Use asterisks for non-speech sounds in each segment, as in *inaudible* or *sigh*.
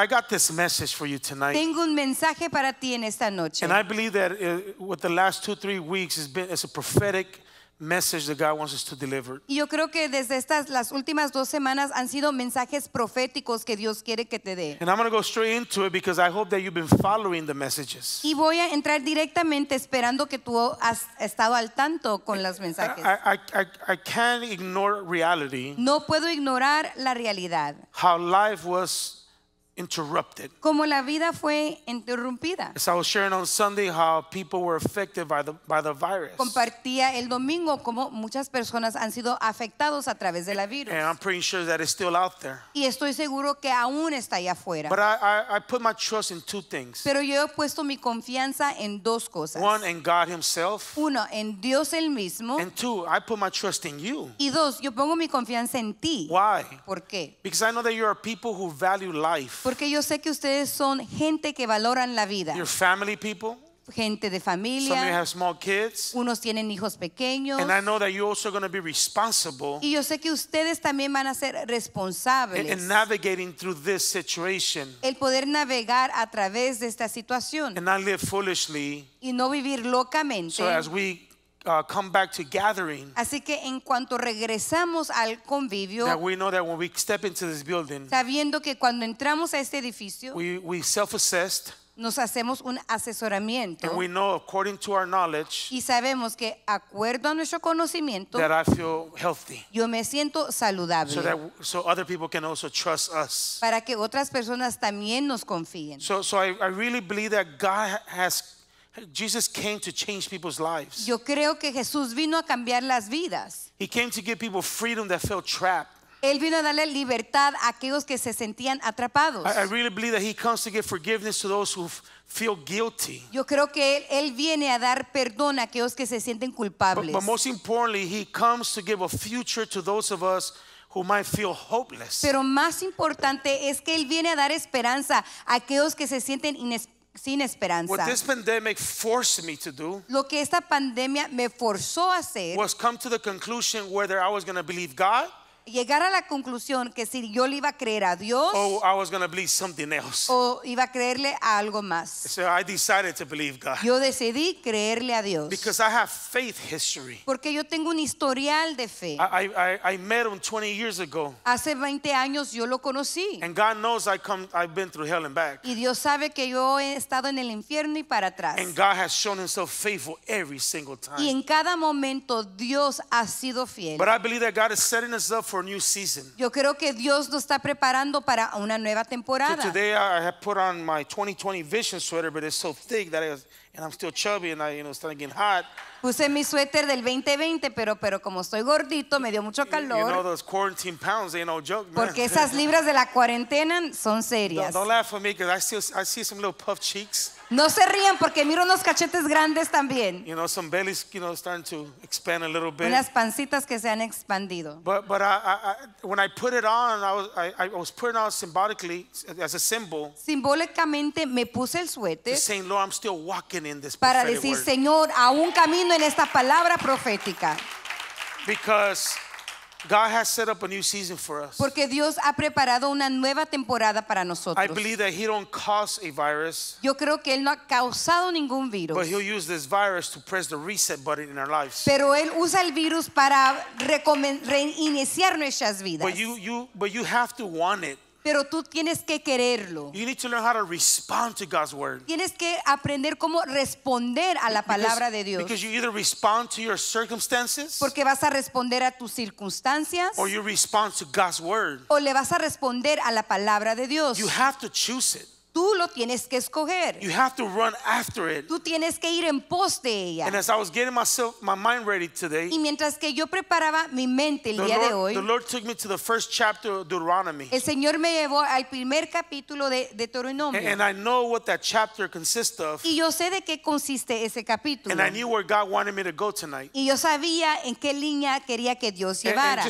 I, got this message for you tonight. Tengo un mensaje para ti en esta noche. And I believe that uh, with the last two, three weeks has been as a prophetic message that God wants us to deliver. Y yo creo que desde estas las últimas dos semanas han sido mensajes proféticos que Dios quiere que te dé. And I'm going to go straight into it because I hope that you've been following the messages. Y voy a entrar directamente esperando que tú has estado al tanto con los mensajes. I, I, I, I can't ignore reality. No puedo ignorar la realidad. How life was interrupted. Como la vida fue interrumpida. Compartía el domingo cómo muchas personas han sido afectados a través de la virus. Y estoy seguro que aún está ahí afuera. Pero yo he puesto mi confianza en dos cosas. Uno en Dios el mismo. Y dos, yo pongo mi confianza en ti. ¿Por qué? Because I know that you are people who value life. Porque yo sé que ustedes son gente que valoran la vida. family gente de familia. Unos tienen hijos pequeños. Y yo sé que ustedes también van a ser responsables. In, El poder navegar a través de esta situación. Y no vivir locamente. Uh, come back to gathering, Así que en cuanto regresamos al convivio, that we know that when we step into this building, sabiendo que cuando entramos a este edificio, we, we self-assessed, nos hacemos un asesoramiento and we know, according to our knowledge, y sabemos que acuerdo a nuestro conocimiento that I feel healthy, yo me siento saludable so that, so other people can also trust us. para que otras personas también nos confíen. So, so I, I really believe that God has Jesus came to change people's lives. Yo creo que Jesús vino a cambiar las vidas. He came to give people freedom that felt trapped. Él vino a darle libertad a aquellos que se sentían atrapados. I, I really believe that he comes to give forgiveness to those who feel guilty. Yo creo que él, él viene a dar perdón a aquellos que se sienten culpables. But, but most importantly, he comes to give a future to those of us who might feel hopeless. Pero más importante es que él viene a dar esperanza a aquellos que se sienten inesperados sin esperanza. What this pandemic forced me to do Lo que esta pandemia me forzó a hacer was come to the conclusion whether I was going to believe God llegar a la conclusión que si yo le iba a creer a Dios oh, I was believe something else. o iba a creerle a algo más. So I decided to believe God. Yo decidí creerle a Dios. Because I have faith history. Porque yo tengo un historial de fe. I, I, I met him 20 years ago. Hace 20 años yo lo conocí. And God knows I come, I've been through hell and back. Y Dios sabe que yo he estado en el infierno y para atrás. And God has shown himself faithful every single time. Y en cada momento Dios ha sido fiel. But I believe that God is setting us up for new season. Yo creo que Dios nos está preparando para una nueva temporada. today I have put on my 2020 vision sweater, but it's so thick that and I'm still chubby and I, you know, starting getting hot. Puse mi suéter del 2020, pero pero como estoy gordito, me dio mucho calor. You, know pounds, no joke, Porque *laughs* esas libras de la cuarentena son serias. Don't, don't laugh at me because I still I see some little puff cheeks. No se rían porque miro unos cachetes grandes también. You know, some bellies, you know, starting to expand a little bit. Unas pancitas que se han expandido. But, but I, I, when I put it on, I was, I, I was putting on symbolically as a symbol. Simbólicamente me puse el suéter. Saying, Lord, I'm still walking in this para decir, word. Señor, aún camino en esta palabra profética. Because God has set up a new season for us. Porque Dios ha preparado una nueva temporada para nosotros. I believe that he don't cause a virus. Yo creo que él no ha causado ningún virus. But he'll use this virus to press the reset button in our lives. Pero él usa el virus para reiniciar nuestras vidas. But you you but you have to want it. Pero tú tienes que quererlo. Tienes que aprender cómo responder a la palabra de Dios. Porque vas a responder a tus circunstancias. O le vas a responder a la palabra de Dios. Tú lo tienes que escoger. Tú tienes que ir en pos de ella. y mientras que yo preparaba mi mente el día de hoy, El Señor me llevó al primer capítulo de, Deuteronomio. Y yo sé de qué consiste ese capítulo. Y yo sabía en qué línea quería que Dios llevara.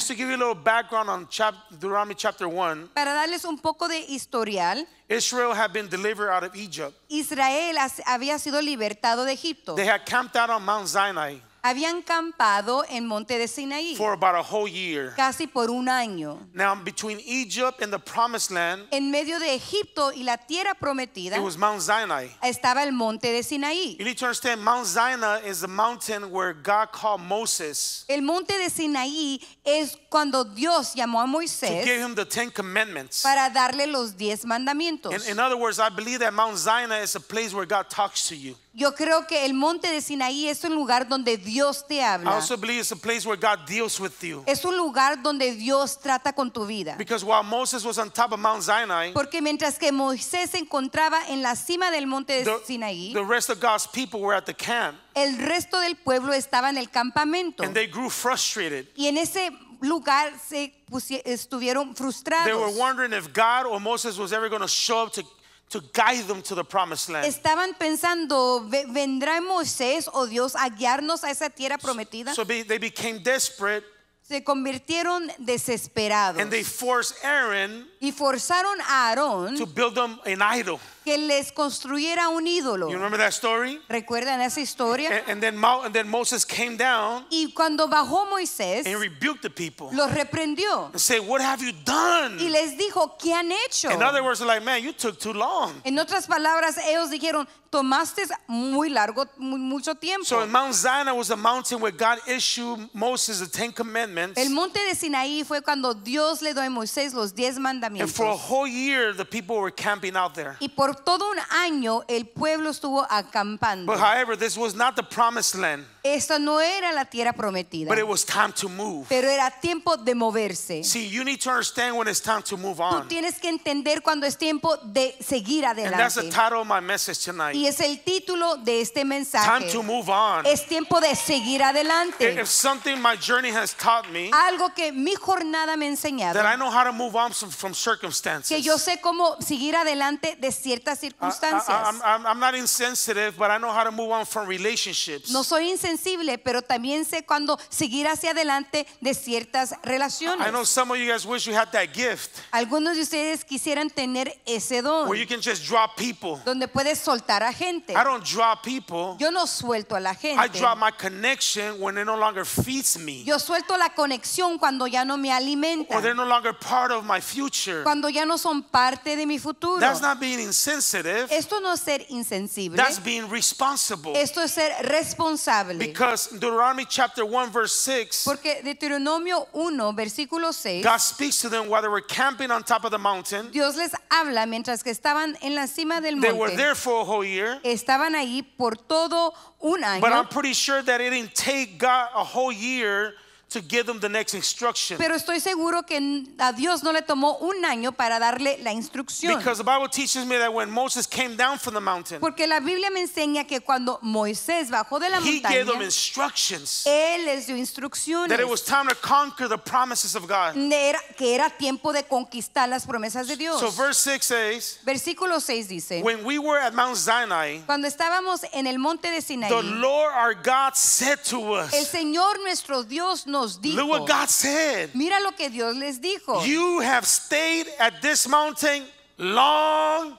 Para darles un poco de historial. Israel had been delivered out of Egypt. Israel había sido libertado de Egipto. They had camped out on Mount Sinai. habían campado en Monte de Sinaí for about a whole year. casi por un año. Now, between Egypt and the promised land, en medio de Egipto y la tierra prometida it was Mount estaba el Monte de Sinaí. You need to understand, Mount Sinai is the mountain where God called Moses el Monte de Sinaí es cuando Dios llamó a Moisés to give him the Ten Commandments. para darle los diez mandamientos. In, other words, I believe that Mount Sinai is a place where God talks to you. Yo creo que el monte de Sinaí es un lugar donde Dios te habla. Es un lugar donde Dios trata con tu vida. Porque mientras que Moisés se encontraba en la cima del monte de Sinaí, El resto del pueblo estaba en el campamento. Y en ese lugar se estuvieron frustrados. Estaban pensando, ¿vendrá Moisés o Dios a guiarnos a esa tierra prometida? Se convirtieron desesperados. And they forced Aaron y forzaron a Aarón que les construyera un ídolo. ¿Recuerdan esa historia? y cuando bajó Moisés, lo los reprendió. Y les dijo, ¿qué han hecho? En otras palabras, ellos dijeron, tomaste muy largo, mucho tiempo. El monte de Sinaí fue cuando Dios le dio a Moisés los diez mandamientos campamentos. And for a whole year, the people were camping out there. Y por todo un año el pueblo estuvo acampando. But however, this was not the promised land. Esta no era la tierra prometida. But it was time to move. Pero era tiempo de moverse. See, you need to understand when it's time to move on. Tú tienes que entender cuando es tiempo de seguir adelante. And that's the title of my message tonight. Y es el título de este mensaje. Time to move on. Es tiempo de seguir adelante. If something my journey has taught me, algo que mi jornada me ha enseñado. That I know how to move on from que yo sé cómo seguir adelante de ciertas circunstancias. No soy insensible, pero también sé cuándo seguir hacia adelante de ciertas relaciones. Algunos de ustedes quisieran tener ese don. Donde puedes soltar a gente. Yo no suelto a la gente. longer Yo suelto la conexión cuando ya no me alimenta. Or no longer part of my future future. Cuando ya no son parte de mi futuro. That's not being insensitive. Esto no es ser insensible. That's being responsible. Esto es ser responsable. Because Deuteronomy chapter 1 verse 6. Porque Deuteronomio 1 versículo 6. God speaks to them while they were camping on top of the mountain. Dios les habla mientras que estaban en la cima del monte. They were there for a whole year. Estaban ahí por todo un año. But I'm pretty sure that it didn't take God a whole year pero estoy seguro que a Dios no le tomó un año para darle la instrucción. Porque la Biblia me enseña que cuando Moisés bajó de la montaña, Él les dio instrucciones. que era tiempo de conquistar las promesas de Dios. Versículo 6 dice, cuando estábamos en el monte de Sinaí, el Señor nuestro Dios nos nos dijo. Look what God said. Mira lo que Dios les dijo. You have stayed at this mountain long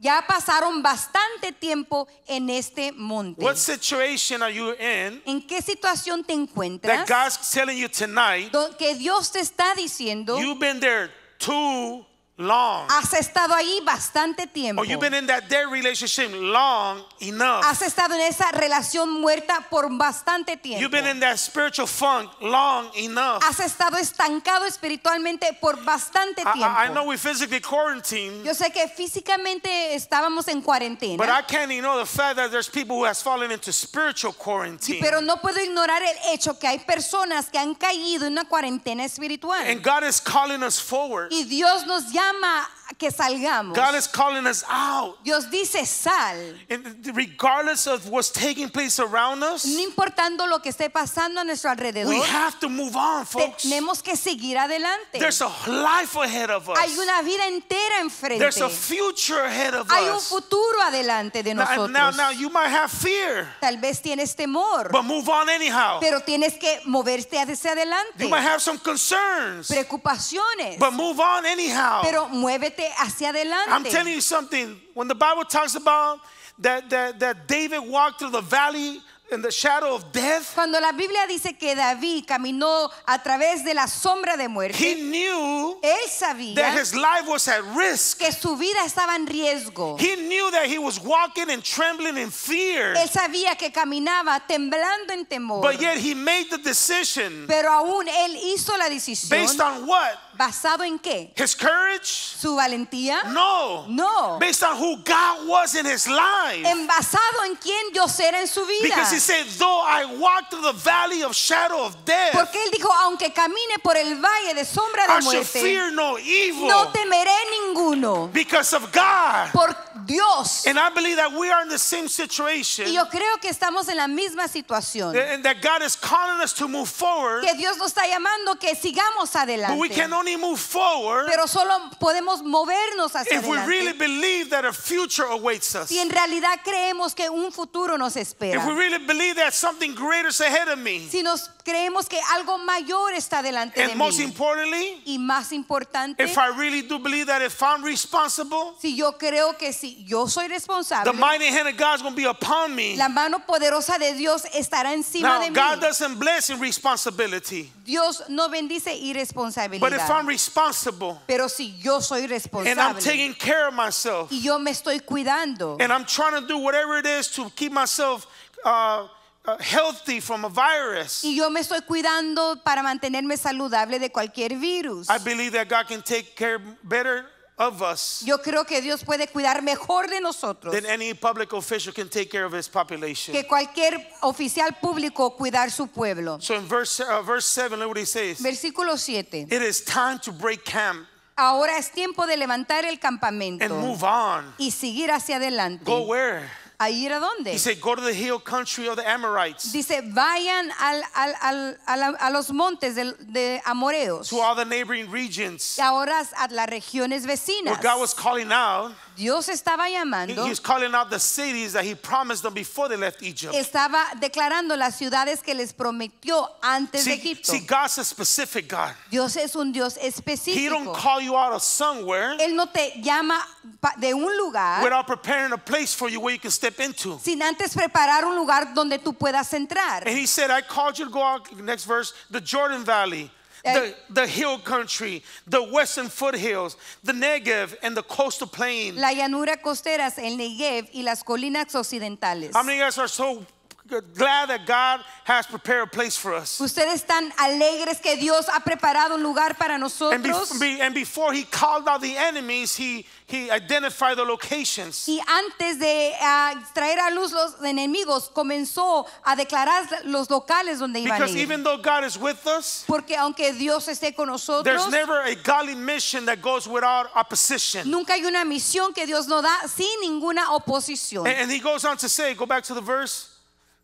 ya pasaron bastante tiempo en este monte. What situation are you in ¿En qué situación te encuentras? That God's telling you tonight, que Dios te está diciendo. You've been there too long. Has estado ahí bastante tiempo. Or oh, you've been in that dead relationship long enough. Has estado en esa relación muerta por bastante tiempo. You've been in that spiritual funk long enough. Has estado estancado espiritualmente por bastante tiempo. I, I know we physically quarantined. Yo sé que físicamente estábamos en cuarentena. But I can't ignore the fact that there's people who has fallen into spiritual quarantine. Pero no puedo ignorar el hecho que hay personas que han caído en una cuarentena espiritual. And God is calling us forward. Y Dios nos llama 妈。que salgamos. God is calling us out. Dios dice sal. And regardless of what's taking place around us, no importando lo que esté pasando a nuestro alrededor, we have to move on, folks. Tenemos que seguir adelante. There's a life ahead of us. Hay una vida entera enfrente. There's a future ahead of us. Hay un futuro adelante de nosotros. Now, now, now you might have fear. Tal vez tienes temor. But move on anyhow. Pero tienes que moverte hacia adelante. You might have some concerns. Preocupaciones. But move on anyhow. Pero muévete adelante, hacia adelante. I'm telling you something. When the Bible talks about that, that, that David walked through the valley in the shadow of death, Cuando la Biblia dice que David caminó a través de la sombra de muerte, he knew él sabía that his life was at risk. que su vida estaba en riesgo. He knew that he was walking and trembling in fear, Él sabía que caminaba temblando en temor. but yet he made the decision Pero aún él hizo la decisión based on what? ¿Basado en qué? His courage? ¿Su valentía? No. No. Based on who God was in his life. En basado en quién Dios era en su vida. Because he said, though I walk through the valley of shadow of death. Porque él dijo, aunque camine por el valle de sombra de I muerte. I shall fear no evil. No temeré ninguno. Because of God. Porque Dios. Y yo creo que estamos en la misma situación. Que Dios nos está llamando que sigamos adelante. Pero solo podemos movernos hacia adelante. Si en realidad creemos que un futuro nos espera. Si nos creemos que algo mayor está delante de mí. y más importante, si yo creo que sí. yo soy responsable. The mighty hand of God is going to be upon me. La mano poderosa de Dios estará encima now, de mí. God doesn't bless in responsibility. Dios no bendice irresponsabilidad. But if I'm responsible, pero si yo soy responsable, and I'm taking care of myself, y yo me estoy cuidando, and I'm trying to do whatever it is to keep myself. Uh, Uh, healthy from a virus. Y yo me estoy cuidando para mantenerme saludable de cualquier virus. I believe that God can take care better of us Yo creo que Dios puede cuidar mejor de nosotros than any public official can take care of his population. que cualquier oficial público cuidar su pueblo. So in verse, uh, verse 7, look what he says. Versículo 7. It is time to break camp. Ahora es tiempo de levantar el campamento And move on. y seguir hacia adelante. Go where? a ir a dónde? Dice, said, Go to the hill country of the Amorites. Dice, vayan al, al, al, a, a los montes de, de Amoreos. To all the neighboring regions. Y Ahora a las regiones vecinas. What God was calling out. Dios estaba llamando. Estaba declarando las ciudades que les prometió antes de Egipto. Dios es un Dios específico. Él no te llama de un lugar. Sin antes preparar un lugar donde tú puedas entrar. And he said, I called you to go out. Next verse, the Jordan Valley. the, the hill country, the western foothills, the Negev and the coastal plain. La llanura costeras, el Negev y las colinas occidentales. How many of you guys are so glad that God has prepared a place for us. Ustedes están alegres que Dios ha preparado un lugar para nosotros. And, be, and before he called out the enemies, he he identified the locations. Y antes de uh, traer a luz los enemigos, comenzó a declarar los locales donde iban Because a ir. even though God is with us, porque aunque Dios esté con nosotros, there's never a godly mission that goes without opposition. Nunca hay una misión que Dios no da sin ninguna oposición. and, and he goes on to say, go back to the verse.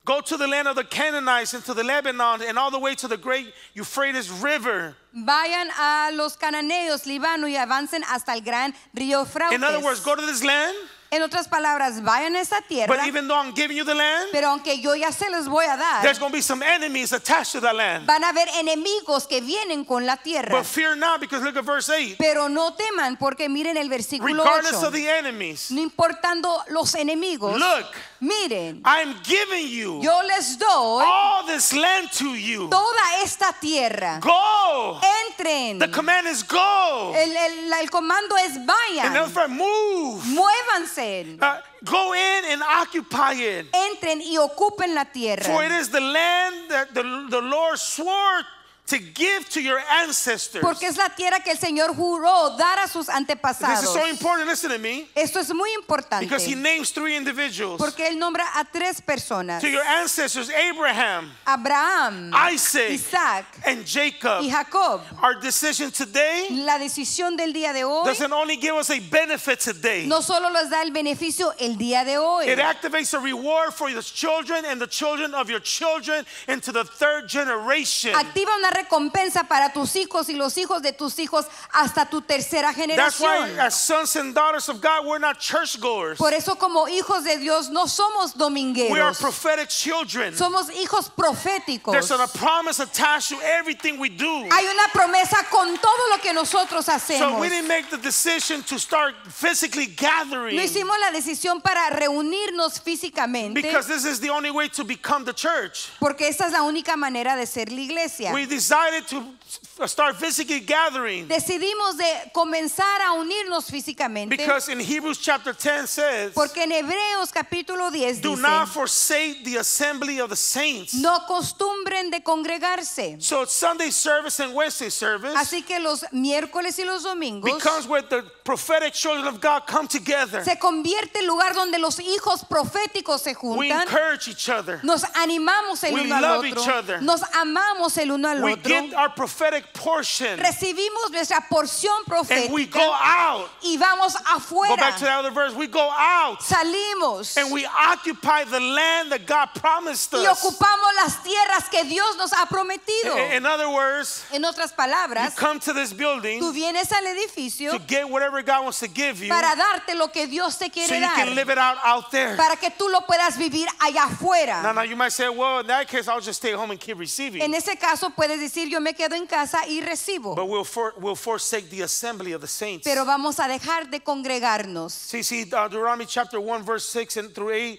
Go to the land of the Canaanites and to the Lebanon and all the way to the great Euphrates River. Vayan a los cananeos, Líbano y avancen hasta el gran río Frautes. In other words, go to this land. En otras palabras, vayan a esa tierra. But even though I'm giving you the land, pero aunque yo ya se los voy a dar, there's going to be some enemies attached to that land. Van a haber enemigos que vienen con la tierra. But fear not, because look at verse 8. Pero no teman, porque miren el versículo Regardless Of the enemies, no importando los enemigos. Look. Miren, I'm giving you yo les doy all this land to you. toda esta tierra. Go. Entren. The command is go. El, el, el comando es vayan. And for move. Muévanse. Uh, go in and occupy it. Entren y ocupen la tierra. For it is the land that the, the Lord swore to give to your ancestors. Porque es la tierra que el Señor juró dar a sus antepasados. This is so important, listen to me. Esto es muy importante. Because he names three individuals. Porque él nombra a tres personas. To your ancestors Abraham, Abraham, Isaac, Isaac and Jacob. Y Jacob. Our decision today la decisión del día de hoy doesn't only give us a benefit today. No solo nos da el beneficio el día de hoy. It activates a reward for your children and the children of your children into the third generation. Activa una recompensa para tus hijos y los hijos de tus hijos hasta tu tercera generación. Por eso como hijos de Dios no somos We Somos hijos proféticos. Hay una promesa con todo lo que nosotros hacemos. No hicimos la decisión para reunirnos físicamente porque esta es la única manera de ser la iglesia. decided to start physically gathering. Decidimos de comenzar a unirnos físicamente. Because in Hebrews chapter 10 says, Porque en Hebreos capítulo 10 Do dice, not forsake the assembly of the saints. No costumbren de congregarse. So Sunday service and Wednesday service. Así que los miércoles y los domingos. Becomes where the prophetic children of God come together. Se convierte el lugar donde los hijos proféticos se juntan. We encourage each other. Nos animamos el we uno al otro. Each other. Nos amamos el uno al we otro. Get our prophetic portion. Recibimos nuestra porción profética. And we go out. Y vamos afuera. Go back to the other verse. We go out. Salimos. And we occupy the land that God promised us. Y ocupamos las tierras que Dios nos ha prometido. In, other words, en otras palabras, you come to this building. Tú vienes al edificio. To get whatever God wants to give you. Para darte lo que Dios te quiere dar. So you can live it out out there. Para que tú lo puedas vivir allá afuera. Now, now you might say, well, in that case, I'll just stay home and keep receiving. En ese caso puedes decir, yo me quedo en casa y recibo. But we'll, for, we'll forsake the assembly of the saints. Pero vamos a dejar de congregarnos. Sí, sí, Deuteronomy chapter 1 verse 6 and through 8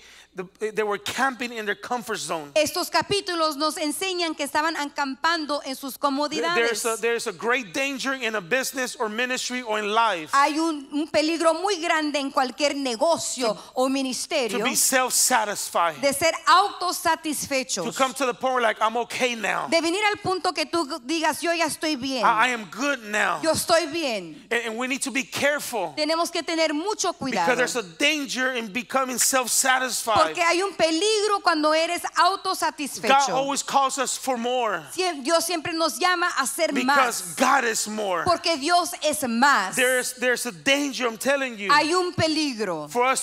they were camping in their comfort zone. Estos capítulos nos enseñan que estaban acampando en sus comodidades. There's a, there's a great danger in a business or ministry or in life. Hay un, un peligro muy grande en cualquier negocio to, o ministerio. To be self-satisfied. De ser autosatisfechos. To come to the point like I'm okay now. De venir al punto que tú digas yo ya estoy bien. I, I am good now. Yo estoy bien. And, and we need to be careful. Tenemos que tener mucho cuidado. Because there's a danger in becoming self-satisfied. Porque hay un peligro cuando eres autosatisfecho. Dios siempre nos llama a ser más. Porque Dios es más. Hay un peligro for us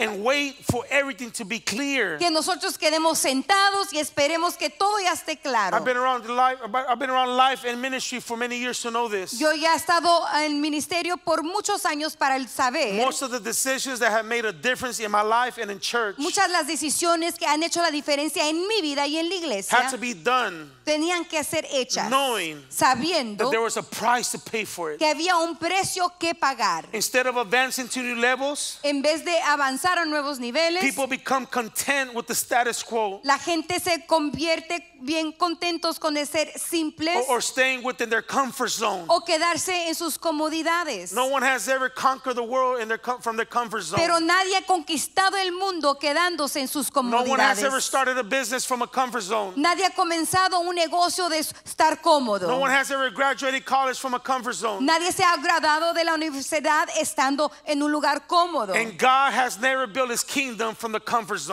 and wait for everything to be clear. Que nosotros quedemos sentados y esperemos que todo ya esté claro. I've been around life, I've been around life and ministry for many years to know this. Yo ya he estado en ministerio por muchos años para el saber. Most of the decisions that have made a difference in my life and in church. Muchas las decisiones que han hecho la diferencia en mi vida y en la iglesia. Had to be done. Tenían que ser hechas. Knowing sabiendo that there was a price to pay for it. Que había un precio que pagar. Instead of advancing to new levels. En vez de avanzar nuevos niveles. La gente se convierte bien contentos con ser simples o quedarse en sus comodidades. Pero nadie ha conquistado el mundo quedándose en sus comodidades. No one has ever started a business from a comfort zone. Nadie ha comenzado un negocio de estar cómodo. No one has ever graduated college from a comfort zone. Nadie se ha graduado de la universidad estando en un lugar cómodo.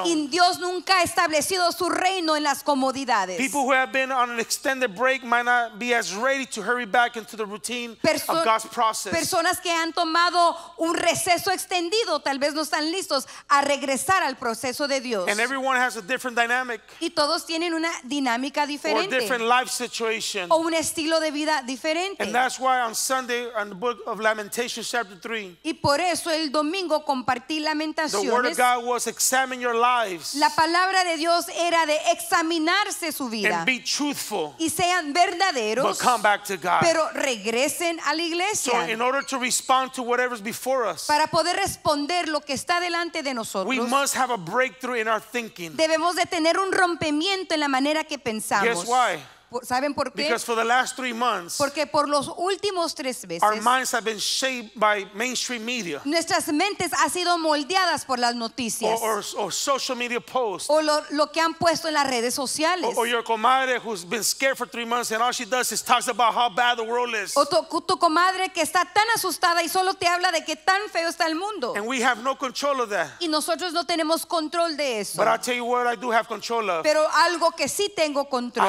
Y Dios nunca ha establecido su reino en las comodidades actividades. People who have been on an extended break might not be as ready to hurry back into the routine Perso of God's process. Personas que han tomado un receso extendido tal vez no están listos a regresar al proceso de Dios. And everyone has a different dynamic. Y todos tienen una dinámica diferente. Or a different life situation. O un estilo de vida diferente. And that's why on Sunday on the book of Lamentations chapter 3. Y por eso el domingo compartí Lamentaciones. The word of God was examine your lives. La palabra de Dios era de examinarse su y sean verdaderos. Pero regresen a la iglesia. para poder responder lo que está delante de nosotros, debemos de tener un rompimiento en la manera que pensamos. ¿Saben Porque por los últimos tres meses nuestras mentes han sido moldeadas por las noticias or, social media posts, o lo, que han puesto en las redes sociales. tu, comadre que está tan asustada y solo te habla de que tan feo está el mundo. Y nosotros no tenemos control de eso. Pero algo que sí tengo control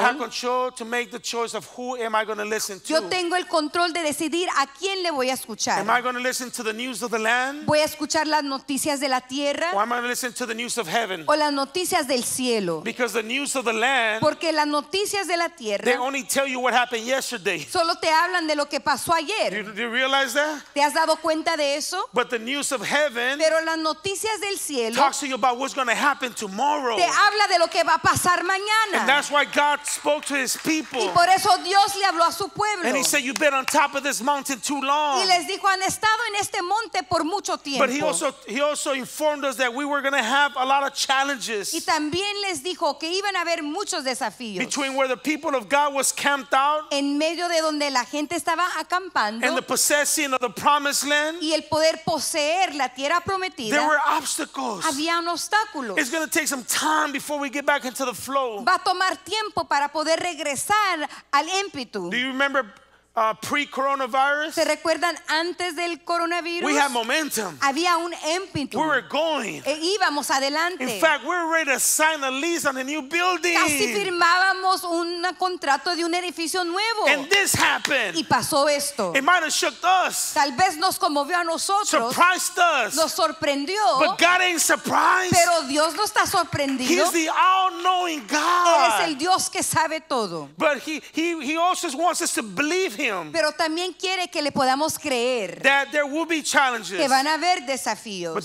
to make the choice of who am I going to listen to. Yo tengo el control de decidir a quién le voy a escuchar. Am I going to listen to the news of the land? Voy a escuchar las noticias de la tierra. Or am I going to listen to the news of heaven? O las noticias del cielo. Because the news of the land. Porque las noticias de la tierra. They only tell you what happened yesterday. Solo te hablan de lo que pasó ayer. Do you, do you realize that? ¿Te has dado cuenta de eso? But the news of heaven. Pero las noticias del cielo. Talks to you about what's going to happen tomorrow. Te habla de lo que va a pasar mañana. And that's why God spoke to His people. Y por eso Dios le habló a su pueblo. And he said, You've been on top of this mountain too long. Y les dijo, han estado en este monte por mucho tiempo. But he also, he also informed us that we were going to have a lot of challenges. Y también les dijo que iban a haber muchos desafíos. Between where the people of God was camped out. En medio de donde la gente estaba acampando. And the possessing of the promised land. Y el poder poseer la tierra prometida. There were obstacles. Habían obstáculos. It's going to take some time before we get back into the flow. Va a tomar tiempo para poder regresar regresar al ímpetu. Do you remember Uh, pre-coronavirus. ¿Se recuerdan antes del coronavirus? We had momentum. Había un ímpetu. We were going. E íbamos adelante. In fact, we were ready to sign a lease on a new building. Casi firmábamos un contrato de un edificio nuevo. And this happened. Y pasó esto. It might have shook us. Tal vez nos conmovió a nosotros. Surprised us. Nos sorprendió. But God ain't surprised. Pero Dios no está sorprendido. He's the all-knowing God. Él es el Dios que sabe todo. But he, he, he also wants us to believe him. Pero también quiere que le podamos creer que van a haber desafíos.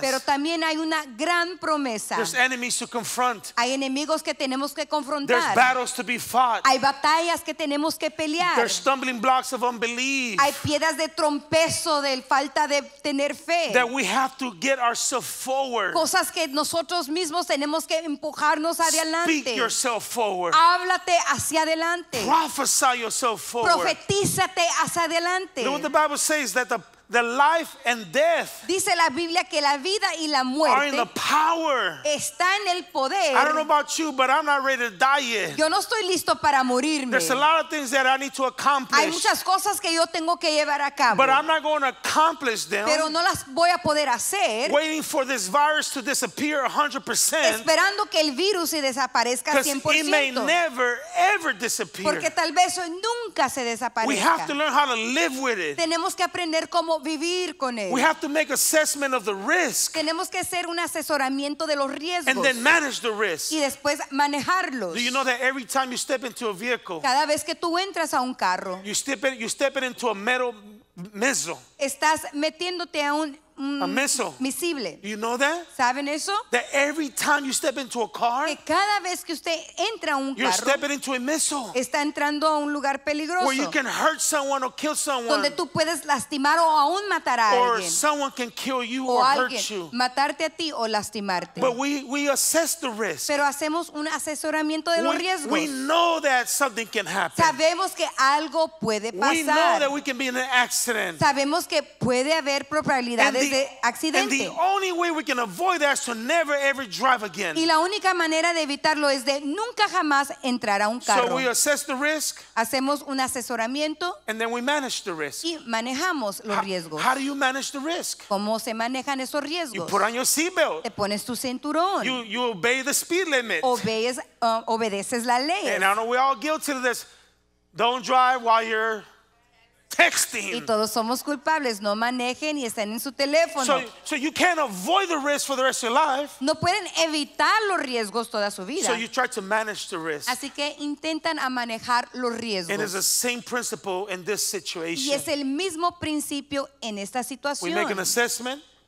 Pero también hay una gran promesa. Hay enemigos que tenemos que confrontar. Hay batallas que tenemos que pelear. Hay piedras de trompezo de falta de tener fe. Cosas que nosotros mismos tenemos que empujarnos hacia adelante. Háblate hacia adelante. yourself forward. Profetízate hacia adelante. You know what the Bible says that the The life and death Dice la Biblia que la vida y la muerte está en el poder. I don't know about you, but I'm not ready to die yet. Yo no estoy listo para morirme. There's a lot of things that I need to Hay muchas cosas que yo tengo que llevar a cabo, but I'm not going to accomplish them pero no las voy a poder hacer waiting for this virus to disappear 100% esperando que el virus se desaparezca because it may never, ever disappear. Porque tal vez hoy nunca se desaparezca. We have to learn how to live with it. Tenemos que aprender cómo vivir con él. Tenemos que hacer un asesoramiento de los riesgos. Y después manejarlos. cada vez que tú entras a un carro, you step you step into a metal Estás metiéndote a un mm, a missile. Misible. You know that? ¿Saben eso? That every time you step into a car, que cada vez que usted entra a un you're carro, stepping into a missile. Está entrando a un lugar peligroso. Where you can hurt someone or kill someone. Donde tú puedes lastimar o aún matar a or alguien. someone can kill you o or alguien, hurt you. Matarte a ti o lastimarte. But we, we assess the risk. Pero hacemos un asesoramiento de we, los riesgos. We know that something can happen. Sabemos que algo puede pasar. We know that we can be in an accident. Sabemos que puede haber probabilidades accidente. Y la única manera de evitarlo es de nunca jamás entrar a un carro. Hacemos un asesoramiento y manejamos los riesgos. ¿Cómo se manejan esos riesgos? put on Te pones tu cinturón. You, uh, obedeces la ley. And I know all guilty of this. Don't drive while you're y todos somos culpables. No manejen y estén en su teléfono. No pueden evitar los riesgos toda su vida. Así que intentan a manejar los riesgos. Y es el mismo principio en esta situación.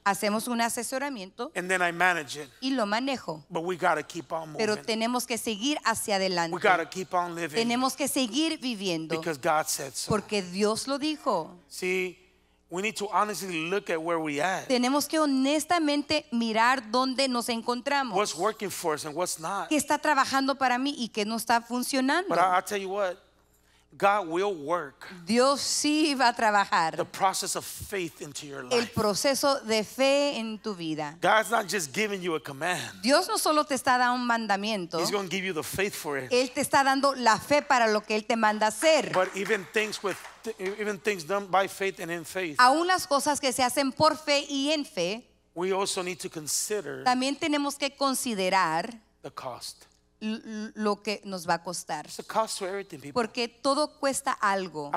Hacemos un asesoramiento y lo manejo. Pero tenemos que seguir hacia adelante. Tenemos que seguir viviendo porque Dios lo dijo. Tenemos que honestamente mirar dónde nos encontramos. ¿Qué está trabajando para mí y qué no está funcionando? God will work Dios sí va a trabajar the process of faith into your life. el proceso de fe en tu vida. God's not just giving you a command. Dios no solo te está dando un mandamiento. He's going to give you the faith for it. Él te está dando la fe para lo que él te manda hacer. But even things with even things done by faith and in faith. Aún las cosas que se hacen por fe y en fe. We also need to consider También tenemos que considerar the cost lo que nos va a costar. Porque todo cuesta algo.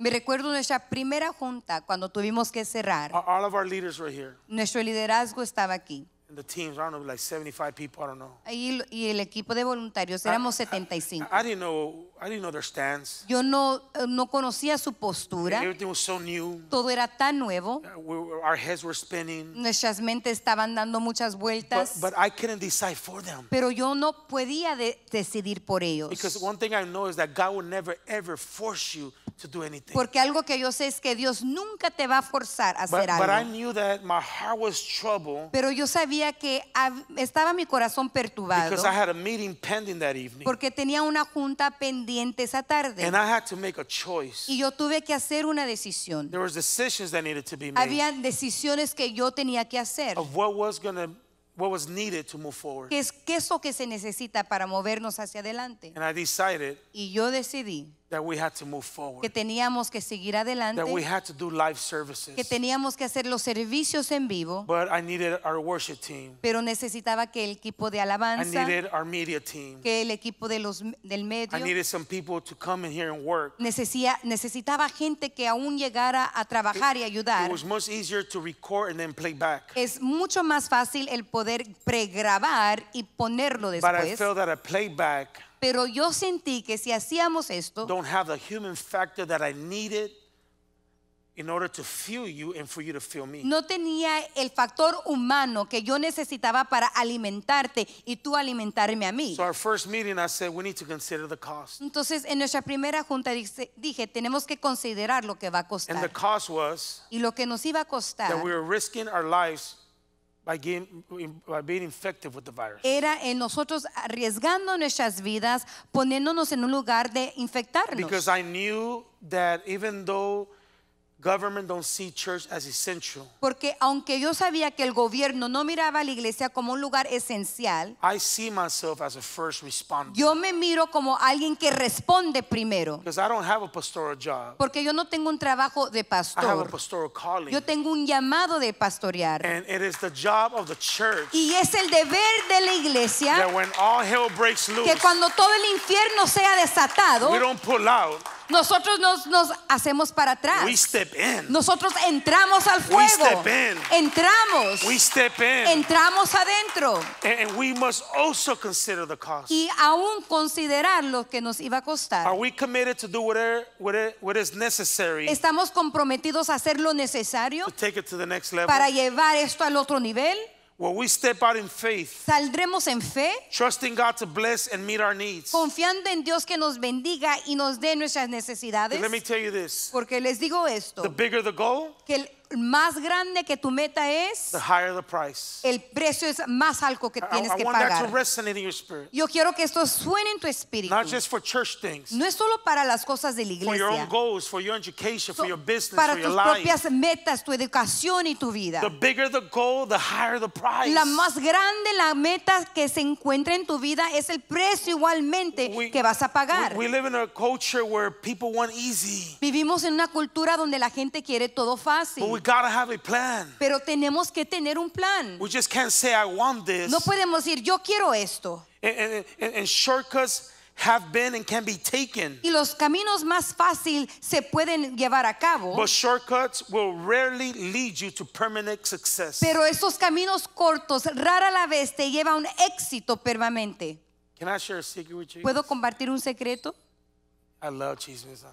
Me recuerdo nuestra primera junta cuando tuvimos que cerrar. Nuestro liderazgo estaba aquí. Y, el equipo de voluntarios éramos 75. Yo no, eh, no conocía su postura. Todo era tan nuevo. Uh, Nuestras mentes estaban dando muchas vueltas. Pero yo no podía decidir por ellos. Porque algo que yo sé es que Dios nunca te va a forzar a hacer algo. Pero yo sabía que estaba mi corazón perturbado. Porque tenía una junta pendiente pendiente esa tarde. And I had to make a choice. Y yo tuve que hacer una decisión. There was decisions that needed to be made Habían decisiones que yo tenía que hacer. Of what was gonna, what was needed to move forward. ¿Qué es, qué es lo que se necesita para movernos hacia adelante? And I decided y yo decidí que teníamos que seguir adelante, que teníamos que hacer los servicios en vivo, pero necesitaba que el equipo de alabanza, que el equipo de los, del medio, necesitaba gente que aún llegara a trabajar y ayudar. Es mucho más fácil el poder pregrabar y ponerlo después pero yo sentí que si hacíamos esto, no tenía el factor humano que yo necesitaba para alimentarte y tú alimentarme a mí. Entonces en nuestra primera junta dije, tenemos que considerar lo que va a costar. Y lo que nos iba a costar By getting, by being infected with the virus. Era en nosotros arriesgando nuestras vidas, poniéndonos en un lugar de infectarnos. Because I knew that even though porque aunque yo sabía que el gobierno no miraba a la iglesia como un lugar esencial, yo me miro como alguien que responde primero. Porque yo no tengo un trabajo de pastor. Yo tengo un llamado de pastorear. y es el deber de la iglesia que cuando todo el infierno sea desatado, nosotros nos, hacemos para atrás. Nosotros entramos al fuego. Entramos. Entramos adentro. Y aún considerar lo que nos iba a costar. Estamos comprometidos a hacer lo necesario para llevar esto al otro nivel. When we step out in faith, saldremos en fe, trusting God to bless and meet our needs. Confiando en Dios que nos bendiga y nos dé nuestras necesidades. let me tell you this. Porque les digo esto. The bigger the goal, que el, más grande que tu meta es, el precio es más alto que tienes que pagar. Yo quiero que esto suene en tu espíritu. No es solo para las cosas de la iglesia. para tus propias metas, tu educación y tu vida. La más grande la meta que se encuentra en tu vida es el precio igualmente que vas a pagar. Vivimos en una cultura donde la gente quiere todo fácil gotta have a plan. Pero tenemos que tener un plan. We just can't say I want this. No podemos decir yo quiero esto. And, and, and shortcuts have been and can be taken. Y los caminos más fácil se pueden llevar a cabo. But shortcuts will rarely lead you to permanent success. Pero esos caminos cortos rara la vez te lleva a un éxito permanente. Can I share a secret with you? ¿Puedo compartir un secreto? I love cheese pizza.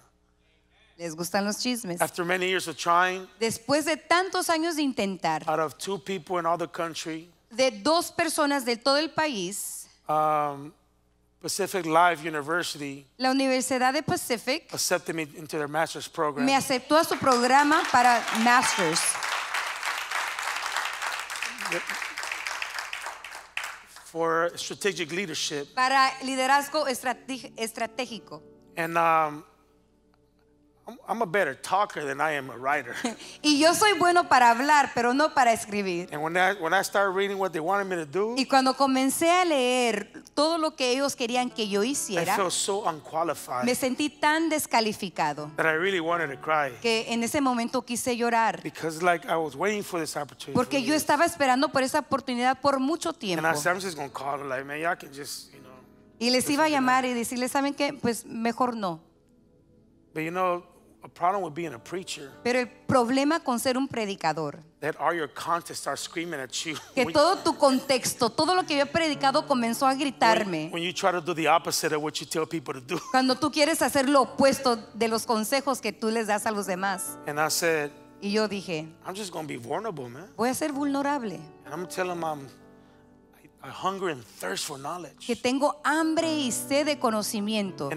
Les gustan los chismes. después de tantos años de intentar, de dos personas de todo el país, um, la Universidad de Pacific, me aceptó a su programa para masters. Para liderazgo estratégico. And um, I'm, a better talker than I am a writer. *laughs* y yo soy bueno para hablar, pero no para escribir. y cuando comencé a leer todo lo que ellos querían que yo hiciera, me sentí tan descalificado que en ese momento quise llorar. Porque yo estaba esperando por esa oportunidad por mucho tiempo. y les iba a llamar y decirles, ¿saben qué? Pues mejor no. But you pero el problema con ser un predicador *laughs* que todo tu contexto, todo lo que yo he predicado comenzó a gritarme. Cuando tú quieres hacer lo opuesto de los consejos que tú les das a los demás. y yo dije, voy a ser vulnerable que tengo hambre y sed de conocimiento.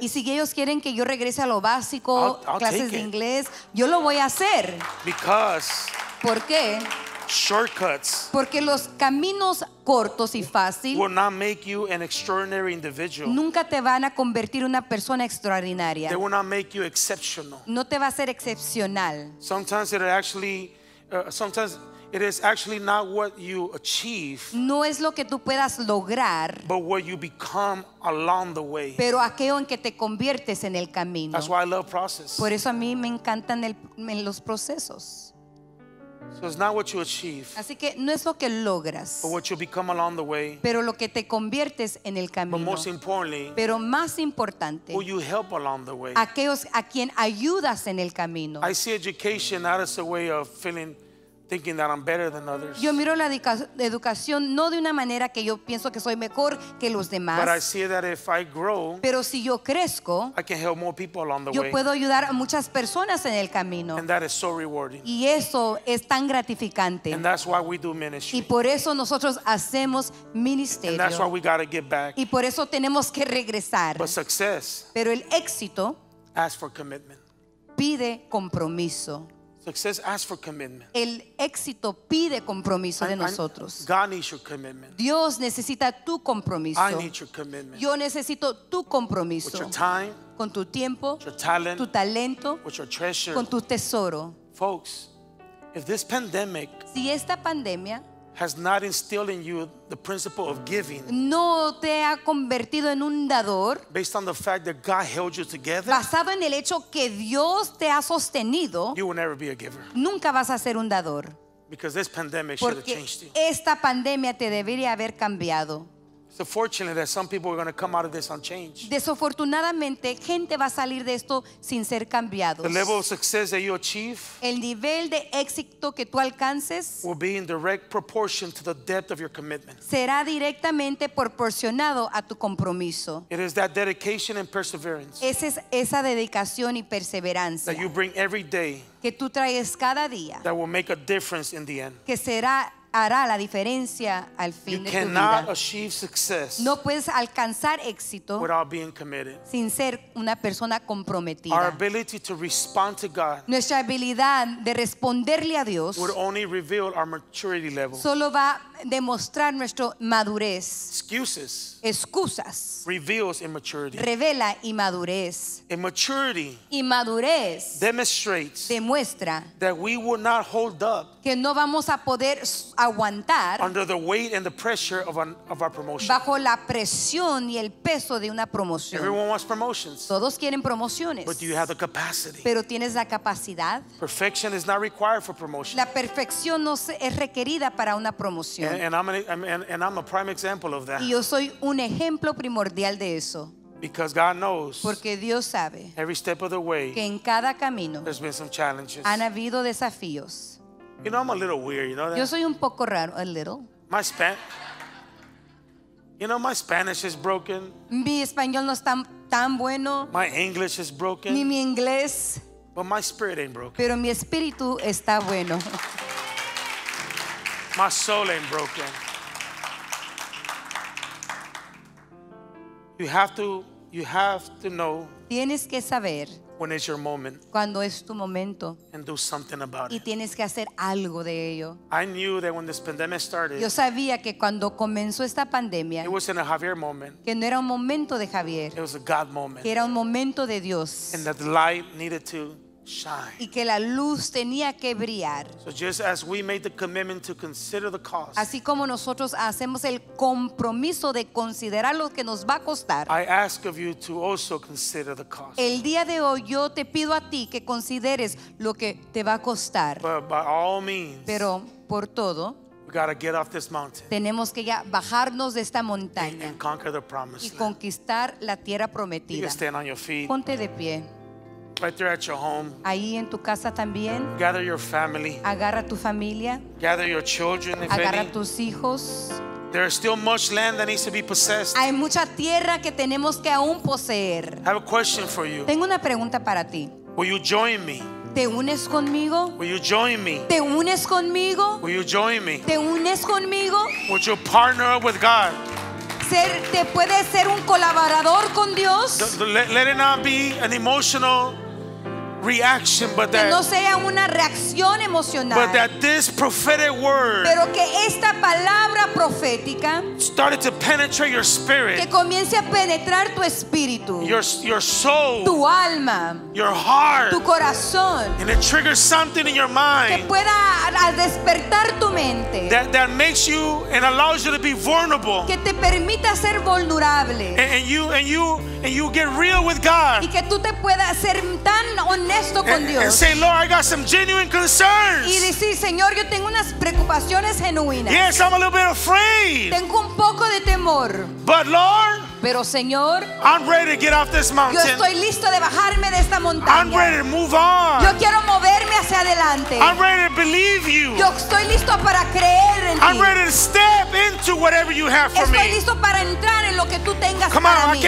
Y si ellos quieren que yo regrese a lo básico, clases de inglés, yo lo voy a hacer. Porque. shortcuts Porque los caminos cortos y fácil. fáciles nunca te van a convertir en una persona extraordinaria. No te va a ser excepcional. Sometimes it It is actually not what you achieve, no es lo que tú puedas lograr, but what you become along the way. pero aquello en que te conviertes en el camino. That's why I love process. Por eso a mí me encantan el, en los procesos. So it's not what you achieve, Así que no es lo que logras, but what you become along the way. pero lo que te conviertes en el camino. But most importantly, pero más importante, who you help along the way. aquellos a quien ayudas en el camino. I see education not as a way of feeling yo miro la educación no de una manera que yo pienso que soy mejor que los demás. Pero si yo crezco, yo puedo ayudar a muchas personas en el camino. Y eso es tan gratificante. Y por eso nosotros hacemos ministerio. Y por eso tenemos que regresar. Pero el éxito pide compromiso. El éxito pide compromiso de nosotros. Dios necesita tu compromiso. Yo necesito tu compromiso. con tu tiempo, tu talento, con tu tesoro. Folks, si esta pandemia has not instilled in you the principle of giving. No te ha convertido en un dador. Based on the fact that God held you together. Basado en el hecho que Dios te ha sostenido. You will never be a giver. Nunca vas a ser un dador. Because this pandemic should have changed you. esta pandemia te debería haber cambiado. Desafortunadamente, gente va a salir de esto sin ser cambiados. el nivel de éxito que tú alcances será directamente proporcionado a tu compromiso. Esa es esa dedicación y perseverancia que tú traes cada día que será hará la diferencia al fin de tu vida. No puedes alcanzar éxito sin ser una persona comprometida. Nuestra habilidad de responderle a Dios solo va a demostrar nuestra madurez. Excusas revela inmadurez. inmadurez demuestra que no vamos a poder aguantar bajo la presión y el peso de una promoción. Todos quieren promociones. Pero tienes la capacidad. La perfección no es requerida para una promoción. Y yo soy un ejemplo primordial de eso. Porque Dios sabe que en cada camino han habido desafíos. You know, I'm a little weird, you know that? Yo soy un poco raro, a little. My span You know, my Spanish is broken. Mi español no está tan, tan bueno. My English is broken. Ni mi inglés. But my spirit ain't broken. Pero mi espíritu está bueno. My soul ain't broken. You have to you have to know. Tienes que saber when is your moment cuando es tu momento and do something about y tienes que hacer algo de ello. I knew that when this pandemic started, Yo sabía que cuando comenzó esta pandemia, it in a Javier moment. que no era un momento de Javier, It was a God moment. que era un momento de Dios And that light needed to y que la luz tenía que brillar. Así como nosotros hacemos el compromiso de considerar lo que nos va a costar. El día de hoy yo te pido a ti que consideres lo que te va a costar. Pero por todo Tenemos que ya bajarnos de esta montaña y conquistar la tierra prometida. Ponte de pie. Right there at your home. Ahí en tu casa también. Gather your family. Agarra tu familia. Gather your children, if Agarra any. tus hijos. There is still much land that needs to be possessed. Hay mucha tierra que tenemos que aún poseer. I have a question for you. Tengo una pregunta para ti. Will you join me? ¿Te unes conmigo? Will you join me? ¿Te unes conmigo? Will you join me? ¿Te unes conmigo? Would you partner with God? Ser, ¿Te puedes ser un colaborador con Dios? let, let it not be an emotional reaction, but that, que no sea una reacción emocional, but this prophetic word pero que esta palabra profética started to penetrate your spirit, que comience a penetrar tu espíritu, your, soul, tu alma, your heart, tu corazón, and it triggers something in your mind que pueda despertar tu mente, vulnerable, que te permita ser vulnerable, y que tú te puedas ser tan honesto con Dios, y decir, Señor, yo tengo unas preocupaciones genuinas. Yes, I'm a little bit afraid. Tengo un poco de temor. pero Señor, yo estoy listo de bajarme de esta montaña. Yo quiero moverme hacia adelante. Yo estoy listo para creer en ti. estoy listo para entrar en lo que tú tengas para mí.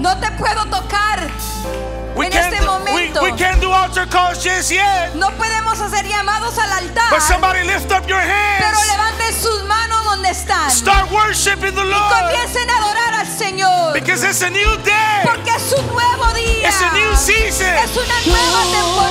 No te puedo tocar. We en este momento. We, we can't do altar calls just yet. No podemos hacer llamados al altar. But somebody lift up your hands. Pero levanten sus manos donde están. Start worshiping the Lord. Y comiencen a adorar al Señor. Because it's a new day. Porque es un nuevo día. It's a new season. Es una nueva temporada.